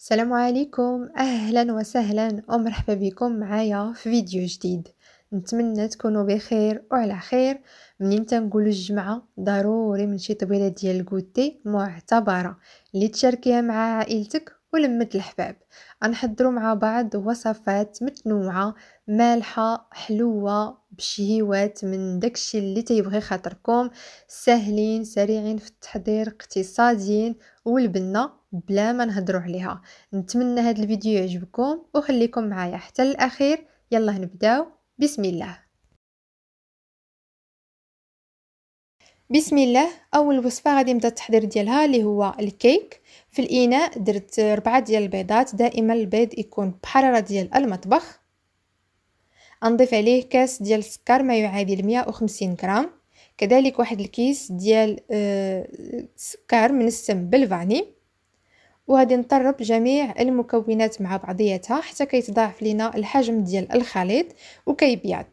السلام عليكم اهلا وسهلا ومرحبا بكم معايا في فيديو جديد نتمنى تكونوا بخير وعلى خير منين تنقول الجمعه ضروري من شي طبيله ديال الكوتي معتبره اللي تشاركيها مع عائلتك ولمة الحباب نحضروا مع بعض وصفات متنوعة مالحة حلوة بشهيوات من داكشي اللي تيبغي خاطركم سهلين سريعين في التحضير اقتصاديين والبنة بلا ما نهضروا عليها نتمنى هذا الفيديو يعجبكم وخليكم معايا حتى الاخير يلا نبداو بسم الله بسم الله اول وصفه غادي نبدا التحضير ديالها اللي هو الكيك في الاناء درت ربعة ديال البيضات دائما البيض يكون بحراره ديال المطبخ نضيف عليه كاس ديال السكر ما يعادل 150 غرام كذلك واحد الكيس ديال آه، السكر من السم بالفاني وهذه نطرب جميع المكونات مع بعضياتها حتى كيتضاعف لينا الحجم ديال الخليط وكيبيض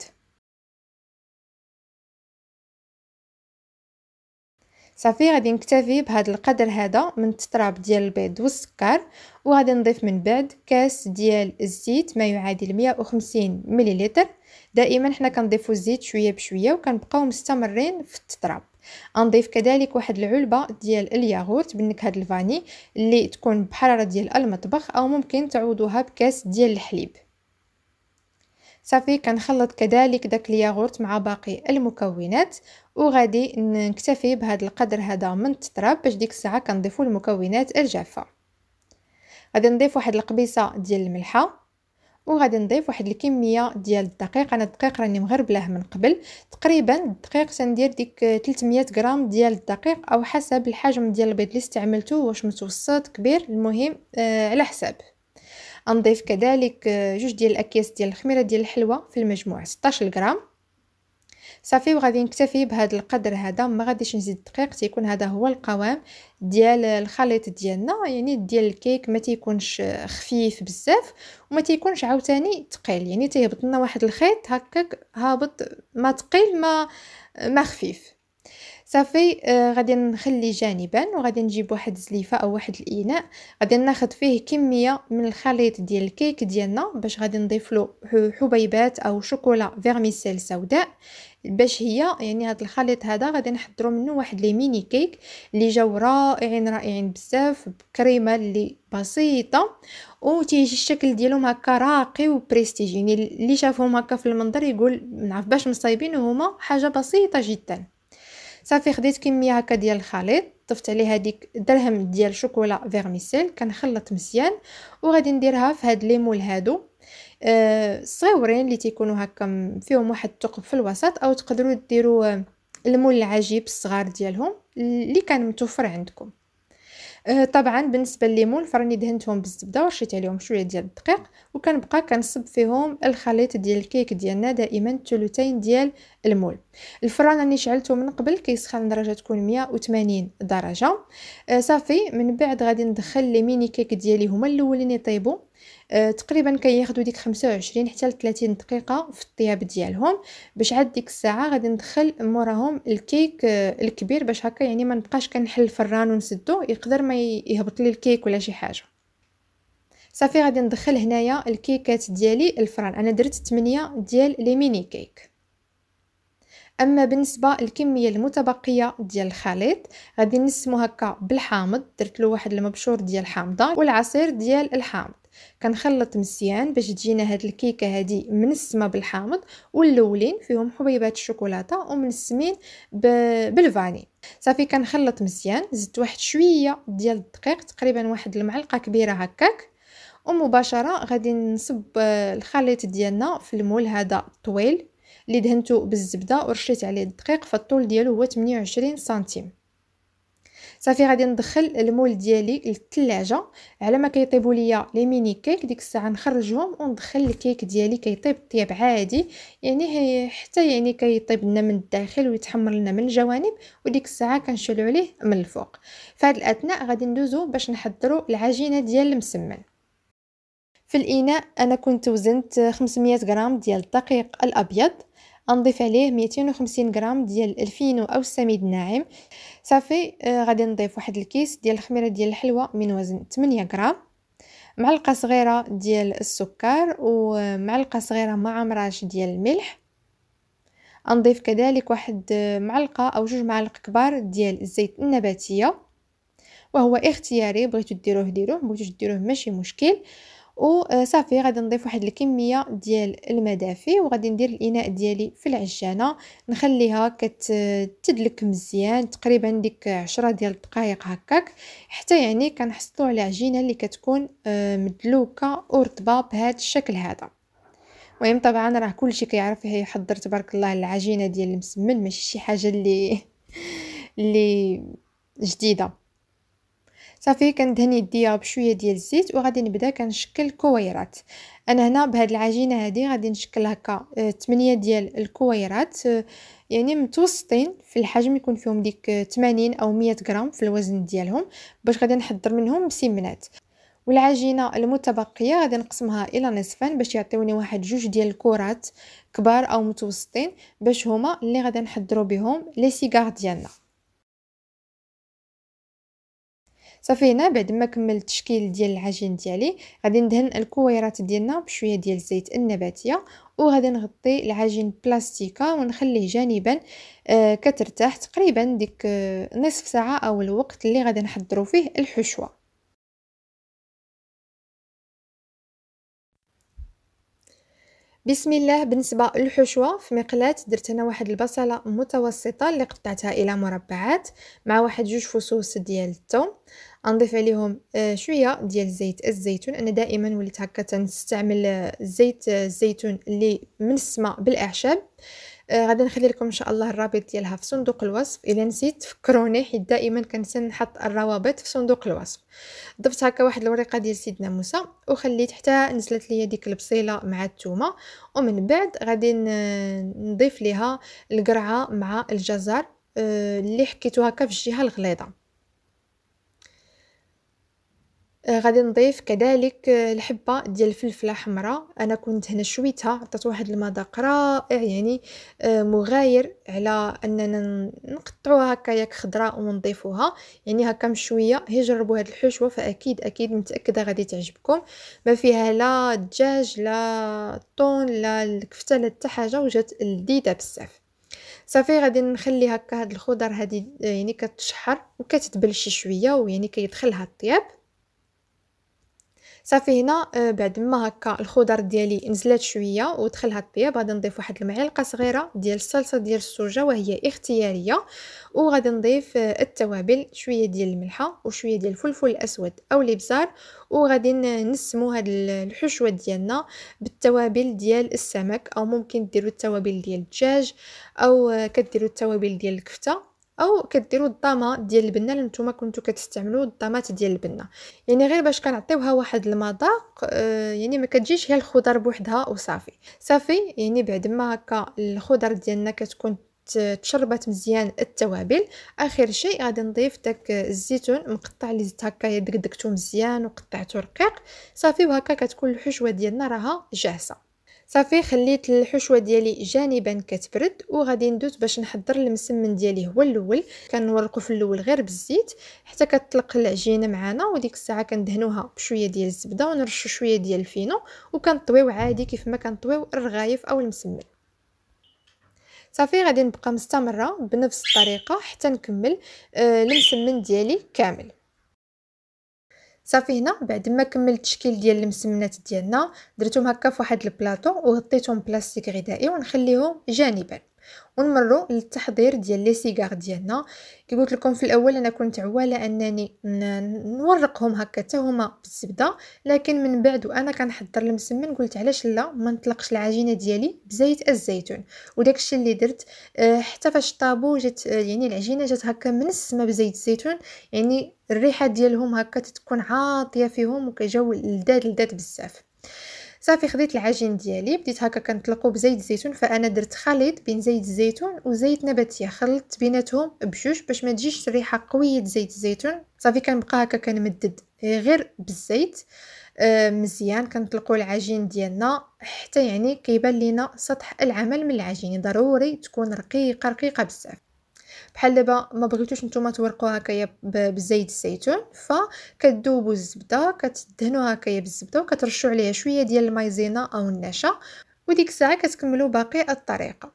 صافي غادي نكتفي بهذا القدر هذا من التراب ديال البيض والسكر وغادي نضيف من بعد كاس ديال الزيت ما يعادل 150 مليلتر دائما حنا كنضيفوا الزيت شويه بشويه وكنبقاو مستمرين في التراب نضيف كذلك واحد العلبه ديال الياغورت بنكهه الفاني اللي تكون بحراره ديال المطبخ او ممكن تعوضوها بكاس ديال الحليب صافي كنخلط كذلك داك الياغورت مع باقي المكونات وغادي نكتفي بهذا القدر هذا من التراب باش ديك الساعه كنضيفوا المكونات الجافه غادي نضيف واحد القبيصه ديال الملحه وغادي نضيف واحد الكميه ديال الدقيق انا الدقيق راني مغربلاه من قبل تقريبا الدقيق تندير ديك 300 غرام ديال الدقيق او حسب الحجم ديال البيض اللي استعملته واش متوسط كبير المهم آه على حساب نضيف كذلك آه، جوج ديال الاكياس ديال الخميره ديال الحلوى في المجموع 16 غرام صافي وغادي نكتفي بهذا القدر هذا ما غاديش نزيد دقيق تيكون هذا هو القوام ديال الخليط ديالنا يعني ديال الكيك ما تيكونش خفيف بزاف وما تيكونش عاوتاني ثقيل يعني تيهبط لنا واحد الخيط هكاك هابط ما ثقيل ما ما خفيف صافي آه، غادي نخلي جانبا وغادي نجيب واحد زليفه او واحد الاناء غادي ناخذ فيه كميه من الخليط ديال الكيك ديالنا باش غادي نضيف له حبيبات او شوكولا فيرميسيل سوداء باش هي يعني هذا الخليط هذا غادي نحضروا منه واحد لي ميني كيك اللي جاو رائعين رائعين بزاف بكريمه اللي بسيطه تيجي الشكل ديالهم هكا راقي وبريستيج يعني اللي شافهم هكا في المنظر يقول نعرف باش مصايبين وهما حاجه بسيطه جدا صافي خديت كميه هكا ديال الخليط ضفت عليه هذيك درهم ديال شوكولا فيرميسيل كنخلط مزيان وغادي نديرها في هاد لي مول هادو أه صغيورين اللي تيكونوا هكا فيهم واحد الثقب في الوسط او تقدروا ديروا المول العجيب الصغار ديالهم اللي كان متوفر عندكم آه طبعا بالنسبه لليمون فراني دهنتهم بالزبده ورشيت عليهم شويه ديال الدقيق وكنبقى كنصب فيهم الخليط ديال الكيك ديالنا دائما ثلثين ديال المول الفران راني شعلته من قبل كيسخن لدرجه تكون 180 درجه آه صافي من بعد غادي ندخل لي ميني كيك ديالي هما الاولين يطيبوا آه، تقريبا كياخذوا ديك 25 حتى ل 30 دقيقه في الطياب ديالهم باش عاد ديك الساعه غادي ندخل موراهم الكيك آه، الكبير باش هكا يعني ما نبقاش كنحل الفران ونسدو يقدر ما يهبط لي الكيك ولا شي حاجه صافي غادي ندخل هنايا الكيكات ديالي الفران انا درت 8 ديال لي ميني كيك اما بالنسبه للكميه المتبقيه ديال الخليط غادي نسمو هكا بالحامض درت له واحد المبشور ديال الحامضه والعصير ديال الحامض كنخلط مزيان باش تجينا هاد الكيكه هادي منسمه بالحامض واللولين فيهم حبيبات الشوكولاته ومنسمين بالفاني صافي كنخلط مزيان زدت واحد شويه ديال الدقيق تقريبا واحد المعلقه كبيره هكاك ومباشره غادي نصب آه، الخليط ديالنا في المول هذا الطويل اللي دهنته بالزبده ورشيت عليه الدقيق فالطول ديالو هو 28 سنتيم صافي غادي ندخل المول ديالي للثلاجه على ما كيطيبوا ليا لي ميني كيك ديك الساعه نخرجهم وندخل الكيك ديالي كيطيب طياب عادي يعني حتى يعني كيطيب لنا من الداخل ويتحمر لنا من الجوانب وديك الساعه كنشلو عليه من الفوق فهاد الاثناء غادي ندوزو باش نحضروا العجينه ديال المسمن في الاناء انا كنت وزنت 500 غرام ديال الدقيق الابيض نضيف عليه 250 غرام ديال الفينو او السميد الناعم صافي آه، غادي نضيف واحد الكيس ديال الخميره ديال الحلوى من وزن 8 غرام معلقه صغيره ديال السكر ومعلقه آه، صغيره مع مراش ديال الملح نضيف كذلك واحد آه، معلقه او جوج معالق كبار ديال الزيت النباتيه وهو اختياري بغيتو ديروه ديروه بغيتو ديروه ماشي مشكل وصافي آه، غادي نضيف واحد الكميه ديال المدافي وغادي ندير الاناء ديالي في العجانه نخليها كتدلك مزيان تقريبا ديك 10 ديال الدقائق هكاك حتى يعني كنحصلوا على عجينه اللي كتكون آه، مدلوكه ورطبه بهذا الشكل هذا المهم طبعا راه كلشي كيعرف يحضر تبارك الله العجينه ديال المسمن ماشي شي حاجه اللي اللي جديده صافي كندهني يديا بشويه ديال الزيت وغادي نبدا كنشكل كويرات انا هنا بهاد العجينه هادي غادي نشكل هكا 8 آه، ديال الكويرات آه، يعني متوسطين في الحجم يكون فيهم ديك 80 آه، او 100 غرام في الوزن ديالهم باش غادي نحضر منهم سمنات والعجينه المتبقيه غادي نقسمها الى نصفين باش يعطيوني واحد جوج ديال الكرات كبار او متوسطين باش هما اللي غادي نحضروا بهم لي سيغار ديالنا صافي هنا بعد ما كملت التشكيل ديال العجين ديالي غادي ندهن الكويرات ديالنا بشويه ديال الزيت النباتيه وغادي نغطي العجين بلاستيكا ونخليه جانبا آه كترتاح تقريبا ديك آه نصف ساعه او الوقت اللي غادي نحضروا فيه الحشوه بسم الله بالنسبه للحشوه في مقلاه درت هنا واحد البصله متوسطه اللي قطعتها الى مربعات مع واحد جوج فصوص ديال الثوم نضيف عليهم آه، شويه ديال زيت الزيتون انا دائما وليت هكا تنستعمل آه، زيت آه، الزيتون اللي السماء بالاعشاب غادي نخلي لكم ان شاء الله الرابط ديالها في صندوق الوصف الا نسيت فكروني حيت دائما كنسى نحط الروابط في صندوق الوصف ضفت هكا واحد الوريقه ديال سيدنا موسى وخليت حتى نزلت ليا ديك البصيله مع الثومه ومن بعد غادي نضيف ليها القرعه مع الجزر اللي حكيتو هكا في الجهه الغليظه آه، غادي نضيف كذلك آه، الحبه ديال الفلفله حمراء انا كنت هنا شويتها عطات واحد المذاق رائع يعني آه، مغاير على اننا نقطعوها هكا ياك خضراء ونضيفوها يعني هكا مشويه هي جربوا هاد الحشوه فاكيد اكيد متاكده غادي تعجبكم ما فيها لا دجاج لا طون لا الكفته لا حتى حاجه وجات لذيذه بزاف صافي غادي نخلي هكا هاد الخضر هادي يعني كتشحر وكتتبل شي شويه ويعني كيدخلها الطياب صافي هنا آه، بعد ما هكا الخضر ديالي نزلات شويه ودخلها الطياب غادي نضيف واحد المعلقه صغيره ديال الصلصه ديال السوجه وهي اختياريه وغادي نضيف آه، التوابل شويه ديال الملحه وشويه ديال الفلفل الاسود او الابزار وغادي نسمو هاد الحشوه ديالنا بالتوابل ديال السمك او ممكن ديروا التوابل ديال الدجاج او آه، كديروا التوابل ديال الكفته او كديروا الضامه ديال البنه اللي نتوما كنتو كتستعملوا الضامات ديال البنه يعني غير باش كنعطيوها واحد المذاق آه، يعني ما كتجيش هي الخضر بوحدها وصافي صافي يعني بعد ما هكا الخضر ديالنا كتكون تشربات مزيان التوابل اخر شيء غادي نضيف داك الزيتون مقطع اللي زدت هكا دقدقته مزيان وقطعته رقيق صافي وهكا كتكون الحشوه ديالنا راها جاهزه صافي خليت الحشوه ديالي جانبا كتبرد وغادي ندوز باش نحضر المسمن ديالي هو الاول كنورقو في الاول غير بالزيت حتى كتطلق العجينه معانا وديك الساعه كندهنوها بشويه ديال الزبده ونرشو شويه ديال الفينو وكنطويو عادي كيف ما كنطويو الرغايف او المسمن صافي غادي نبقى مستمره بنفس الطريقه حتى نكمل آه المسمن ديالي كامل صافي هنا بعد ما كملت التشكيل ديال المسمنات ديالنا درتهم هكا فواحد البلاطو وغطيتهم بلاستيك غذائي ونخليهم جانبا ونمروا للتحضير ديال لي سيغار ديالنا كي قلت لكم في الاول انا كنت عواله انني نورقهم هكا حتى هما بالزبده لكن من بعد وانا كنحضر المسمن قلت علاش لا ما نطلقش العجينه ديالي بزيت الزيتون وداك الشيء اللي درت آه، حتى فاش طابو جات آه، يعني العجينه جات هكا منسمه بزيت الزيتون يعني الريحه ديالهم هكا تتكون عاطيه فيهم وكيجاو لذاد لذاد بزاف صافي خديت العجين ديالي بديت هكا كنطلقو بزيت الزيتون فانا درت خليط بين زيت الزيتون وزيت نباتيه خلطت بيناتهم بجوج باش ما تجيش ريحه قويه زيت الزيتون صافي كنبقى هكا كنمدد غير بالزيت آه، مزيان كنطلقوا العجين ديالنا حتى يعني كيبان لينا سطح العمل من العجين ضروري تكون رقيقه رقيقه بزاف بحال دابا ما بغيتوش نتوما تورقوها هكايا بزيت الزيتون فكتذوبوا الزبده كتدهنوا هكايا بالزبده وكترشوا عليها شويه ديال المايزينا او النشا وديك الساعه كتكملوا باقي الطريقه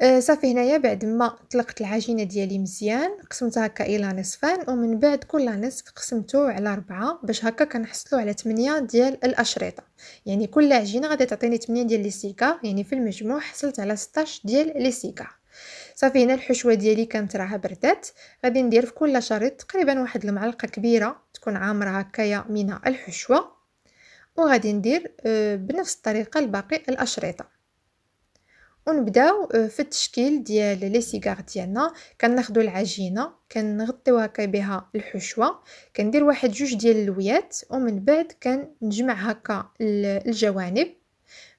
آه، صافي هنايا بعد ما طلقت العجينه ديالي مزيان قسمتها هكا الى نصفين ومن بعد كل نصف قسمته على أربعة باش هكا كنحصلوا على 8 ديال الاشرطه يعني كل عجينه غادي تعطيني 8 ديال لي سيكا يعني في المجموع حصلت على 16 ديال لي سيكا صافي هنا الحشوه ديالي كانت راها بردات غادي ندير في كل شريط تقريبا واحد المعلقه كبيره تكون عامره هكايا من الحشوه وغادي ندير آه، بنفس الطريقه لباقي الاشرطه ونبداو آه، في التشكيل ديال لي سيغار ديالنا كناخذوا العجينه كنغطيوها بها الحشوه كندير واحد جوج ديال اللويات ومن بعد كنجمع هكا الجوانب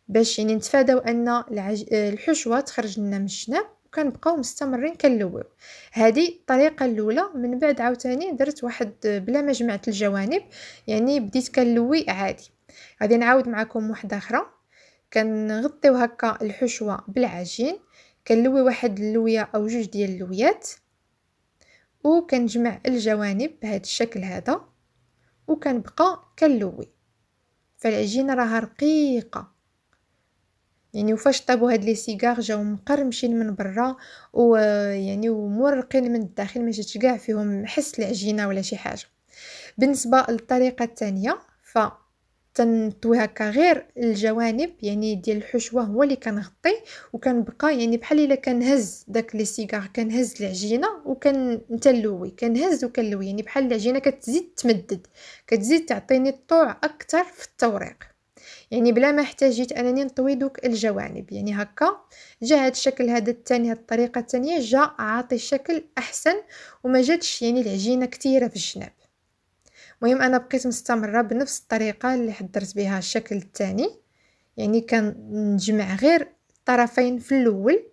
باش يعني نتفاداو ان آه، الحشوه تخرج لنا من الشناب وكنبقاو مستمرين كنلويو هذه الطريقه الاولى من بعد عاوتاني درت واحد بلا ما جمعت الجوانب يعني بديت كنلوي عادي غادي نعاود معكم واحده اخرى كنغطيو هكا الحشوه بالعجين كنلوي واحد اللويه او جوج ديال اللويات وكنجمع الجوانب بهذا الشكل هذا وكنبقى كنلوي فالعجينه راها رقيقه يعني وفاش طابوا هاد لي سيجار جاو مقرمشين من برا و يعني ومورقين من الداخل ما جاتش كاع فيهم حس العجينه ولا شي حاجه بالنسبه للطريقه الثانيه ف تنطوي هكا غير الجوانب يعني ديال الحشوه هو اللي كنغطي وكنبقى يعني بحال الا كنهز داك لي سيجار كنهز العجينه وكنتلوي كنهز وكنلوي يعني بحال العجينه كتزيد تمدد كتزيد تعطيني الطوع اكثر في التوريق يعني بلا ما احتاجيت انني نطوي دوك الجوانب يعني هكا جا هاد الشكل هذا الثاني هاد الطريقه الثانيه جا عاطي شكل احسن وما جاتش يعني العجينه كثيره في الجناب مهم انا بقيت مستمره بنفس الطريقه اللي حضرت بها الشكل الثاني يعني كنجمع غير الطرفين في الاول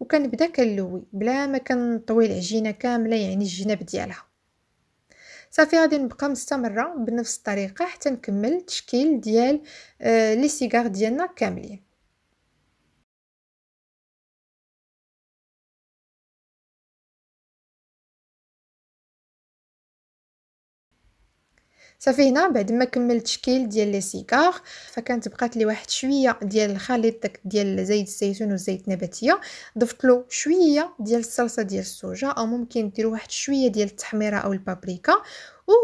وكنبدا كنلوي بلا ما كنطوي العجينه كامله يعني الجناب ديالها صافي غادي نبقى مستمره بنفس الطريقه حتى نكمل التشكيل ديال آه، لي سيغار ديالنا كاملين صافي هنا بعد ما كملت تشكيل ديال لي سيكار فكانت بقات لي واحد شويه ديال الخليط داك ديال زيت الزيتون والزيت النباتيه ضفت له شويه ديال الصلصه ديال السوجا او ممكن ديروا واحد شويه ديال التحميره او البابريكا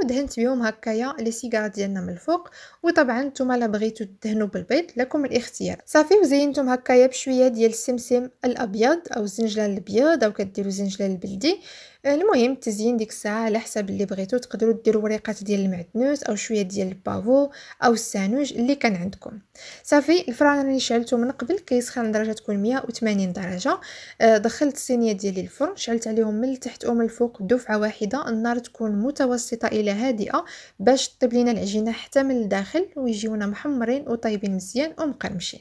ودهنت بهم هكايا لي سيغار ديالنا من الفوق وطبعا نتوما لا بغيتو تدهنوا بالبيض لكم الاختيار صافي وزينتهم هكايا بشويه ديال السمسم الابيض او الزنجلان الابيض او كديروا زنجلان البلدي آه، المهم التزيين ديك الساعه على حسب اللي بغيتو تقدروا ديروا وريقات ديال المعدنوس او شويه ديال البافو او السانوج اللي كان عندكم صافي الفران راني شعلته من قبل كيسخن لدرجه تكون 180 درجه آه، دخلت الصينيه ديالي الفرن شعلت عليهم من التحت ومن الفوق بدفعه واحده النار تكون متوسطه الى هادئه باش طيب لينا العجينه حتى من الداخل ويجيونا محمرين وطايبين مزيان ومقرمشين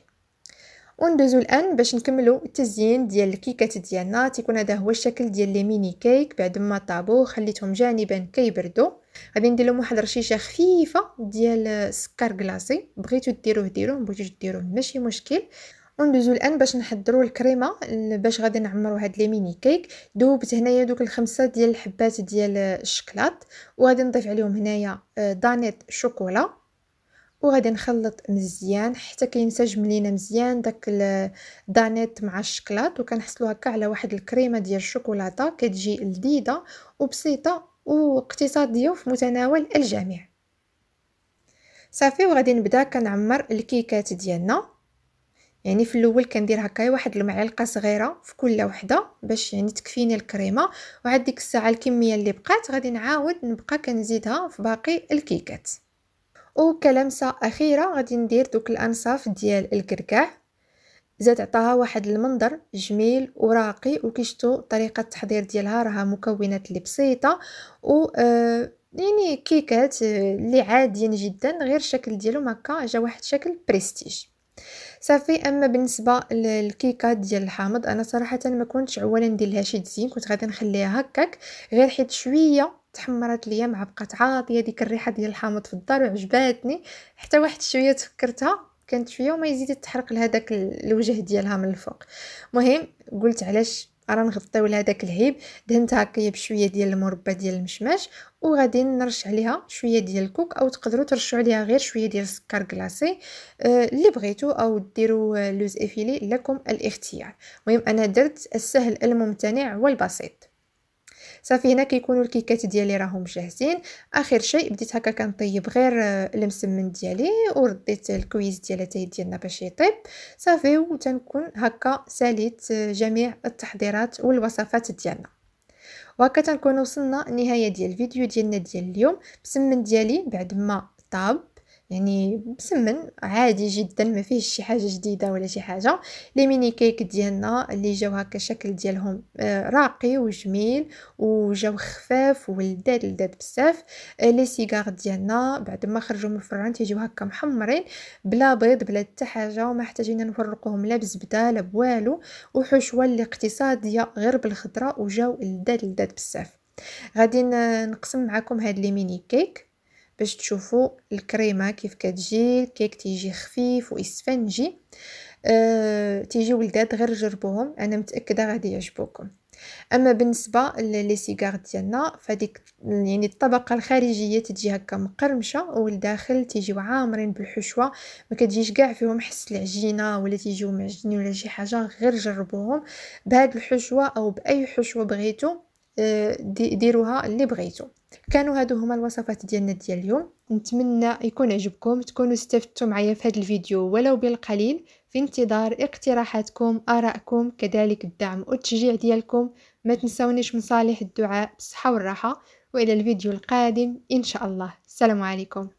وندوزو الان باش نكملو التزيين ديال الكيكات ديالنا تيكون هذا هو الشكل ديال لي ميني كيك بعد ما طابو خليتهم جانبا كيبردو غادي ندير لهم واحد رشيشه خفيفه ديال السكر كلاصي بغيتو ديروه ديروه مبغيتوش ديروه ماشي مشكل وندوزو الان باش نحضروا الكريمه باش غادي نعمروا هاد لي ميني كيك ذوبت هنايا دوك الخمسه ديال الحبات ديال الشكلاط وغادي نضيف عليهم هنايا آه، دانيت شوكولا وغادي نخلط مزيان حتى كينسجم لينا مزيان داك الدانيت مع الشكلاط وكنحصلو هكا على واحد الكريمه ديال الشوكولاته كتجي لذيذه وبسيطه واقتصاديه وفي متناول الجميع صافي وغادي نبدا كنعمر الكيكات ديالنا يعني في الاول كندير هكا واحد المعلقه صغيره في كل وحده باش يعني تكفيني الكريمه وعاد ديك الساعه الكميه اللي بقات غادي نعاود نبقى كنزيدها في باقي الكيكات وكلمسه اخيره غادي ندير دوك الانصاف ديال الكركاع زاد عطاها واحد المنظر جميل وراقي وكيشتو طريقه التحضير ديالها راها مكونات اللي بسيطه و آه، يعني كيكات آه، اللي عاديين جدا غير الشكل ديالهم هكا جا واحد شكل بريستيج صافي اما بالنسبه للكيكات ديال الحامض انا صراحه ما كنتش عوالا ندير لها شي تزيين كنت غادي نخليها هكاك غير حيت شويه تحمرت ليا مع بقات عاطيه ديك الريحه ديال الحامض في الدار وعجباتني حتى واحد شويه تفكرتها كانت شويه وما يزيد تحرق لهداك الوجه ديالها من الفوق مهم قلت علاش راه نغطيو داك الهيب دهنتها هكايا بشويه ديال المربى ديال المشماش وغادي نرش عليها شويه ديال الكوك او تقدروا ترشوا عليها غير شويه ديال السكر كلاصي أه اللي بغيتو او ديروا لوز افيلي لكم الاختيار المهم انا درت السهل الممتنع والبسيط صافي هنا كيكونوا الكيكات ديالي راهم جاهزين اخر شيء بديت هكا كنطيب غير المسمن آه، ديالي ورديت الكويز ديال اتاي ديالنا باش يطيب صافي وتنكون هكا ساليت آه، جميع التحضيرات والوصفات ديالنا وهكا تنكون وصلنا نهايه ديال الفيديو ديالنا ديال اليوم مسمن ديالي بعد ما طاب يعني مسمن عادي جدا ما فيهش شي حاجه جديده ولا شي حاجه لي ميني كيك ديالنا اللي جاو هكا الشكل ديالهم آه، راقي وجميل وجاو خفاف ولذاذ لذاذ بزاف آه، لي سيغار ديالنا بعد ما خرجوا من الفران تيجيو هكا محمرين بلا بيض بلا حتى حاجه وما احتاجين نفرقوهم لا بزبده لا بوالو وحشوه اللي اقتصاديه غير بالخضره وجاو لذاذ لذاذ بزاف غادي نقسم معكم هاد لي ميني كيك باش تشوفوا الكريمه كيف كتجي الكيك تيجي خفيف واسفنجي أه تيجي ولدات غير جربوهم انا متاكده غادي يعجبوكم اما بالنسبه لي سيغار ديالنا فهذيك يعني الطبقه الخارجيه تجي هكا مقرمشه والداخل تيجيو عامرين بالحشوه ما كتجيش كاع فيهم حس العجينه ولا تيجيو معجنين ولا شي حاجه غير جربوهم بهاد الحشوه او باي حشوه بغيتو آه، ديروها اللي بغيتو كانوا هادو هما الوصفات ديالنا ديال اليوم نتمنى يكون عجبكم تكونوا استفدتوا معايا في هذا الفيديو ولو بالقليل في انتظار اقتراحاتكم ارائكم كذلك الدعم والتشجيع ديالكم ما تنسونيش من صالح الدعاء بالصحه والراحه والى الفيديو القادم ان شاء الله السلام عليكم